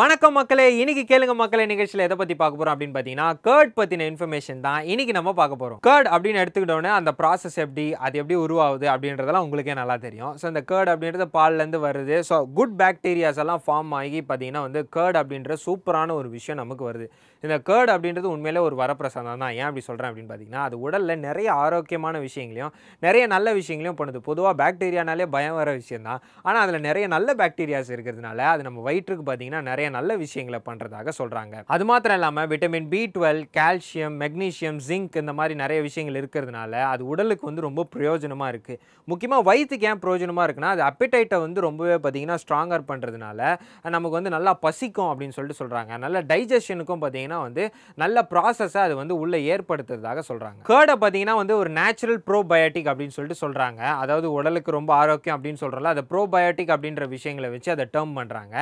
வணக்கம் வணக்கம் மக்களே இன்னைக்கு கேளுங்க மக்களே நிகழ்ச்சியில் எதை பற்றி பார்க்க போகிறோம் அப்படின்னு பார்த்தீங்கன்னா கேர்ட் பற்றின இன்ஃபர்மேஷன் தான் இன்னைக்கு நம்ம பார்க்க போகிறோம் கேர்ட் அப்படின்னு எடுத்துக்கிட்டோன்னே அந்த ப்ராசஸ் எப்படி அது எப்படி உருவாகுது அப்படின்றதெல்லாம் உங்களுக்கே நல்லா தெரியும் ஸோ அந்த கேர்ட் அப்படின்றது பால்லேருந்து வருது ஸோ குட் பாக்டீரியாஸ் எல்லாம் ஃபார்ம் ஆகி பார்த்தீங்கன்னா வந்து கேர்ட் அப்படின்ற சூப்பரான ஒரு விஷயம் நமக்கு வருது இந்த கேர்ட் அப்படின்றது உண்மையிலே ஒரு வரப்பிரசாதம் தான் ஏன் அப்படி சொல்கிறேன் அப்படின்னு பார்த்தீங்கன்னா அது உடலில் நிறைய ஆரோக்கியமான விஷயங்களையும் நிறைய நல்ல விஷயங்களையும் பண்ணுது பொதுவாக பாக்டீரியானாலே பயம் வர விஷயம் தான் ஆனால் அதில் நிறைய நல்ல பாக்டீரியாஸ் இருக்கிறதுனால அது நம்ம வயிற்றுக்கு பார்த்தீங்கன்னா நிறைய நல்ல நல்ல விஷயங்களை பண்ணுறதாக சொல்கிறாங்க அது மாத்திரம் இல்லாமல் vitamin B twelve calcium magnesium zinc இந்த மாதிரி நிறைய விஷயங்கள் இருக்கிறதுனால அது உடலுக்கு வந்து ரொம்ப பிரயோஜனமாக இருக்குது முக்கியமாக வயிற்றுக்கு ஏன் பிரயோஜனமாக இருக்குன்னா அது அப்பிடைட்டை வந்து ரொம்பவே பார்த்திங்கன்னா ஸ்ட்ராங்கர் பண்ணுறதுனால நமக்கு வந்து நல்லா பசிக்கும் அப்படின்னு சொல்லிட்டு சொல்கிறாங்க நல்ல டைஜஷனுக்கும் பார்த்தீங்கன்னா வந்து நல்ல ப்ராசஸை அது வந்து உள்ளே ஏற்படுத்துறதாக சொல்கிறாங்க கேர்டை பார்த்திங்கன்னா வந்து ஒரு நேச்சுரல் ப்ரோபயோட்டிக் அப்படின்னு சொல்லிட்டு சொல்கிறாங்க அதாவது உடலுக்கு ரொம்ப ஆரோக்கியம் அப்படின்னு சொல்கிறோம்ல அதை ப்ரோபயோட்டிக் அப்படின்ற விஷயங்களை வச்சு அதை டேர்ம் பண்ணுறாங்க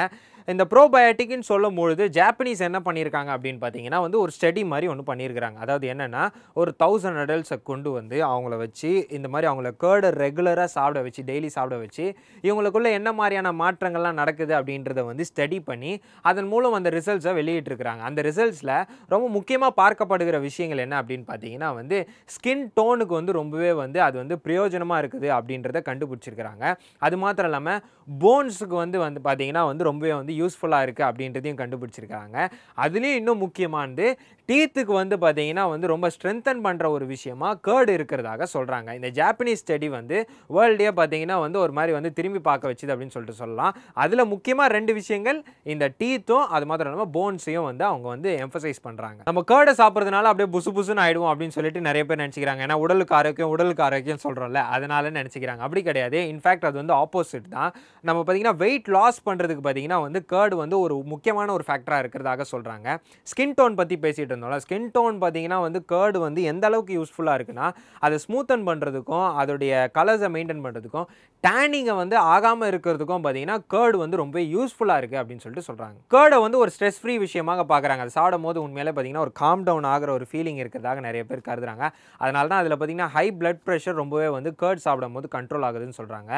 இந்த ப்ரோபயோட்டிக்னு சொல்லும் பொழுது ஜாப்பனீஸ் என்ன பண்ணியிருக்காங்க அப்படின்னு பார்த்தீங்கன்னா வந்து ஒரு ஸ்டடி மாதிரி ஒன்று பண்ணியிருக்கிறாங்க அதாவது என்னென்னா ஒரு தௌசண்ட் அடல்ஸை கொண்டு வந்து அவங்கள வச்சு இந்த மாதிரி அவங்கள கேர்டை ரெகுலராக சாப்பிட வச்சு டெய்லி சாப்பிட வச்சு இவங்களுக்குள்ளே என்ன மாதிரியான மாற்றங்கள்லாம் நடக்குது அப்படின்றத வந்து ஸ்டடி பண்ணி அதன் மூலம் அந்த ரிசல்ட்ஸை வெளியிட்டிருக்கிறாங்க அந்த ரிசல்ட்ஸில் ரொம்ப முக்கியமாக பார்க்கப்படுகிற விஷயங்கள் என்ன அப்படின்னு பார்த்தீங்கன்னா வந்து ஸ்கின் டோனுக்கு வந்து ரொம்பவே வந்து அது வந்து பிரயோஜனமாக இருக்குது அப்படின்றத கண்டுபிடிச்சிருக்கிறாங்க அது மாத்திரம் இல்லாமல் போன்ஸுக்கு வந்து வந்து பார்த்தீங்கன்னா வந்து ரொம்பவே வந்து வந்து யூஸ்ஃபுல்லாக இருக்குது அப்படின்றதையும் கண்டுபிடிச்சிருக்காங்க அதுலேயும் இன்னும் முக்கியமானது டீத்துக்கு வந்து பார்த்திங்கன்னா வந்து ரொம்ப ஸ்ட்ரென்தன் பண்ணுற ஒரு விஷயமா கேர்டு இருக்கிறதாக சொல்கிறாங்க இந்த ஜாப்பனீஸ் ஸ்டடி வந்து வேர்ல்டே பார்த்திங்கன்னா வந்து ஒரு மாதிரி வந்து திரும்பி பார்க்க வச்சுது அப்படின்னு சொல்லிட்டு சொல்லலாம் அதில் முக்கியமாக ரெண்டு விஷயங்கள் இந்த டீத்தும் அது மாத்திரம் இல்லாமல் போன்ஸையும் வந்து அவங்க வந்து எம்ஃபசைஸ் பண்ணுறாங்க நம்ம கேர்டை சாப்பிட்றதுனால அப்படியே புசு புசுன்னு ஆகிடும் அப்படின்னு சொல்லிட்டு நிறைய பேர் நினச்சிக்கிறாங்க ஏன்னா உடலுக்கு ஆரோக்கியம் உடலுக்கு ஆரோக்கியம் சொல்கிறோம்ல அதனால நினச்சிக்கிறாங்க அப்படி கிடையாது இன்ஃபேக்ட் அது வந்து ஆப்போசிட் தான் நம்ம பார்த்தீங்கன்னா வெயிட் லாஸ் பண்ணுறதுக்கு பார்த்தீங்கன்னா வந்து கேர்டு வந்து ஒரு முக்கியமான ஒரு ஃபேக்டராக இருக்கிறதாக சொல்கிறாங்க ஸ்கின் டோன் பற்றி பேசிகிட்டு இருந்தோம்ல ஸ்கின் டோன் பார்த்தீங்கன்னா வந்து கேர்டு வந்து எந்த அளவுக்கு யூஸ்ஃபுல்லாக இருக்குன்னா அதை ஸ்மூத்தன் பண்ணுறதுக்கும் அதோடைய கலர்ஸை மெயின்டைன் பண்ணுறதுக்கும் டேனிங்கை வந்து ஆகாமல் இருக்கிறதுக்கும் பார்த்தீங்கன்னா கேர்டு வந்து ரொம்ப யூஸ்ஃபுல்லாக இருக்குது அப்படின்னு சொல்லிட்டு சொல்கிறாங்க கேர்டை வந்து ஒரு ஸ்ட்ரெஸ் ஃப்ரீ விஷயமாக பார்க்குறாங்க அதை சாப்பிடும் போது உண்மையிலே பார்த்தீங்கன்னா ஒரு காம் டவுன் ஆகிற ஒரு ஃபீலிங் இருக்கிறதாக நிறைய பேர் கருதுறாங்க அதனால தான் அதில் பார்த்தீங்கன்னா ஹை பிளட் ப்ரெஷர் ரொம்பவே வந்து கேர்ட் சாப்பிடும் போது கண்ட்ரோல் ஆகுதுன்னு சொல்கிறாங்க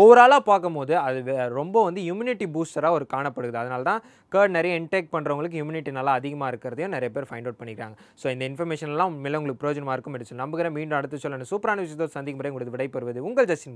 ஓவராலாக பார்க்கும்போது அது ரொம்ப வந்து இம்யூனிட்டி பூஸ்டராக ஒரு கான் காணப்படுது அதனால தான் கேர்ட் நிறைய இன்டேக் பண்ணுறவங்களுக்கு இம்யூனிட்டி நல்லா அதிகமாக இருக்கிறதையும் நிறைய பேர் ஃபைண்ட் அவுட் பண்ணிக்கிறாங்க ஸோ இந்த இன்ஃபர்மேஷன்லாம் மேலே உங்களுக்கு பிரோஜனமாக இருக்கும் நம்புகிறேன் மீண்டும் அடுத்து சொல்லணும் சூப்பரான விஷயத்தோடு சந்திக்கும் முறை உங்களுக்கு விடைபெறுவது உங்கள் ஜஸ்டின்